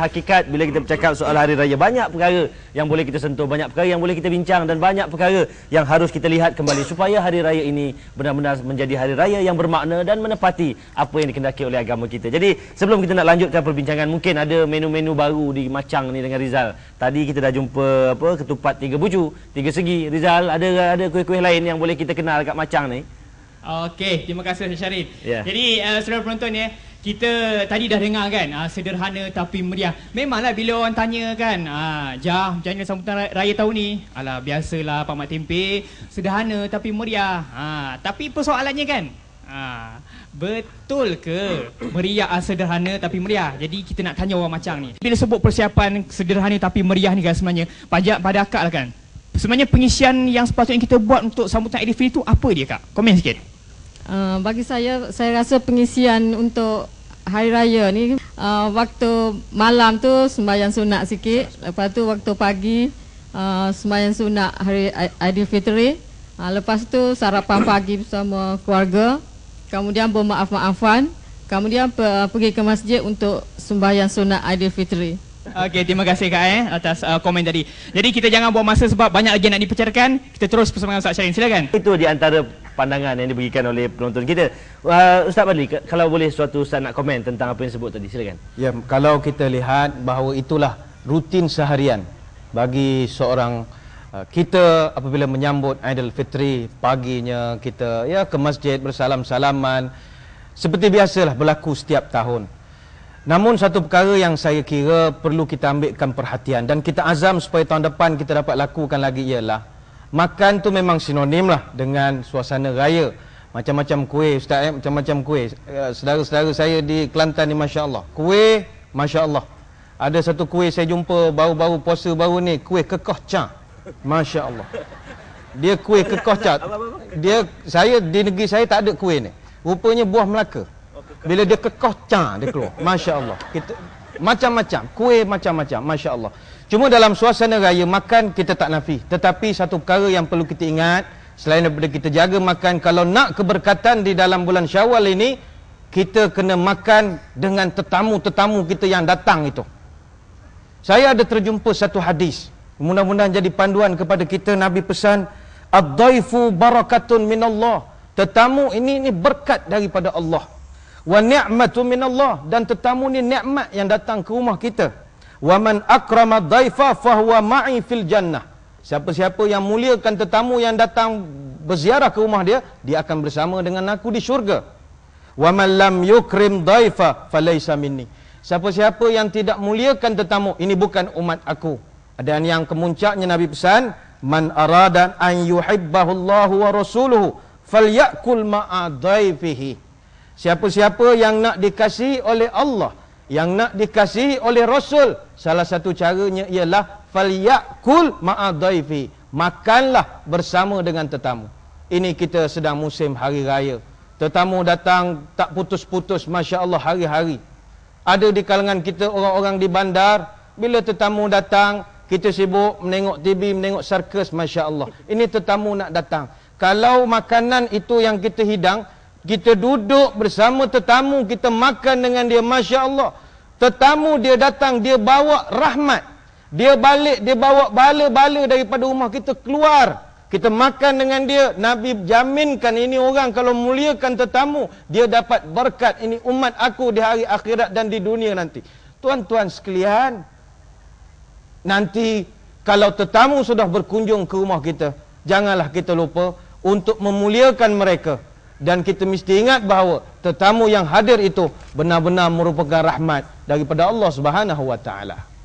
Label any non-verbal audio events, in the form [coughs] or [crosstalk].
hakikat bila kita bercakap soal hari raya banyak perkara yang boleh kita sentuh banyak perkara yang boleh kita bincang dan banyak perkara yang harus kita lihat kembali supaya hari raya ini benar-benar menjadi hari raya yang bermakna dan menepati apa yang dikendaki oleh agama kita jadi sebelum kita nak lanjutkan perbincangan mungkin ada menu-menu baru di Macang ni dengan Rizal tadi kita dah jumpa apa ketupat tiga bucu tiga segi Rizal ada ada kuih-kuih lain yang boleh kita kenal kat Macang ni Okey, terima kasih Syarif. Yeah. Jadi uh, saudara penonton ya, kita tadi dah dengar kan aa, ah, Sederhana tapi meriah Memanglah bila orang tanya kan ah, Jah macam mana sambutan raya tahun ni Alah biasalah Pak Mat Tempe Sederhana tapi meriah ha, Tapi persoalannya kan ha, Betul ke Meriah sederhana tapi meriah Jadi kita nak tanya orang macam ni Bila sebut persiapan sederhana tapi meriah ni kan sebenarnya Pajak pada akak lah kan Sebenarnya pengisian yang sepatutnya kita buat Untuk sambutan Edifil tu apa dia kak? Komen sikit uh, bagi saya saya rasa pengisian untuk hari raya ni uh, waktu malam tu sembahyang sunat sikit ya, lepas tu waktu pagi uh, sembahyang sunat hari Aidilfitri uh, lepas tu sarapan [coughs] pagi bersama keluarga kemudian bermaaf-maafan kemudian pe- pergi ke masjid untuk sembahyang sunat Aidilfitri Okey, terima kasih Kak eh, atas uh, komen tadi. Jadi kita jangan buang masa sebab banyak lagi nak dipecarkan. Kita terus bersama dengan Ustaz Syarin. Silakan. Itu di antara pandangan yang diberikan oleh penonton kita. Uh, Ustaz Badli, kalau boleh suatu Ustaz nak komen tentang apa yang sebut tadi, silakan. Ya, kalau kita lihat bahawa itulah rutin seharian bagi seorang uh, kita apabila menyambut Idul Fitri paginya kita ya ke masjid bersalam-salaman seperti biasalah berlaku setiap tahun. Namun satu perkara yang saya kira perlu kita ambilkan perhatian dan kita azam supaya tahun depan kita dapat lakukan lagi ialah makan tu memang sinonim lah dengan suasana raya macam-macam kuih ustaz eh macam-macam kuih uh, eh, saudara saya di Kelantan ni masya-Allah kuih masya-Allah ada satu kuih saya jumpa baru-baru puasa baru ni kuih kekoh ca masya-Allah dia kuih kekoh ca dia saya di negeri saya tak ada kuih ni rupanya buah melaka oh, bila dia kekoh ca dia keluar [laughs] masya-Allah kita macam-macam kuih macam-macam Masya Allah cuma dalam suasana raya makan kita tak nafi tetapi satu perkara yang perlu kita ingat selain daripada kita jaga makan kalau nak keberkatan di dalam bulan syawal ini kita kena makan dengan tetamu-tetamu kita yang datang itu saya ada terjumpa satu hadis mudah-mudahan jadi panduan kepada kita Nabi pesan ad-daifu barakatun minallah tetamu ini ini berkat daripada Allah wa ni'matu min Allah dan tetamu ni nikmat yang datang ke rumah kita. Wa man akrama dhaifa fa huwa ma'i fil jannah. Siapa-siapa yang muliakan tetamu yang datang berziarah ke rumah dia, dia akan bersama dengan aku di syurga. Wa man lam yukrim dhaifa fa laysa minni. Siapa-siapa yang tidak muliakan tetamu, ini bukan umat aku. Ada yang kemuncaknya Nabi pesan, man arada an yuhibbahu Allahu wa rasuluhu falyakul ma'a dhaifihi. Siapa-siapa yang nak dikasihi oleh Allah, yang nak dikasihi oleh Rasul, salah satu caranya ialah falyakul ma'a dhaifi. Makanlah bersama dengan tetamu. Ini kita sedang musim hari raya. Tetamu datang tak putus-putus masya-Allah hari-hari. Ada di kalangan kita orang-orang di bandar, bila tetamu datang, kita sibuk menengok TV, menengok sirkus masya-Allah. Ini tetamu nak datang. Kalau makanan itu yang kita hidang, kita duduk bersama tetamu, kita makan dengan dia, Masya Allah. Tetamu dia datang, dia bawa rahmat. Dia balik, dia bawa bala-bala daripada rumah kita keluar. Kita makan dengan dia, Nabi jaminkan ini orang kalau muliakan tetamu, dia dapat berkat ini umat aku di hari akhirat dan di dunia nanti. Tuan-tuan sekalian, nanti kalau tetamu sudah berkunjung ke rumah kita, janganlah kita lupa untuk memuliakan mereka. Dan kita mesti ingat bahawa tetamu yang hadir itu benar-benar merupakan rahmat daripada Allah Subhanahu Wa Taala.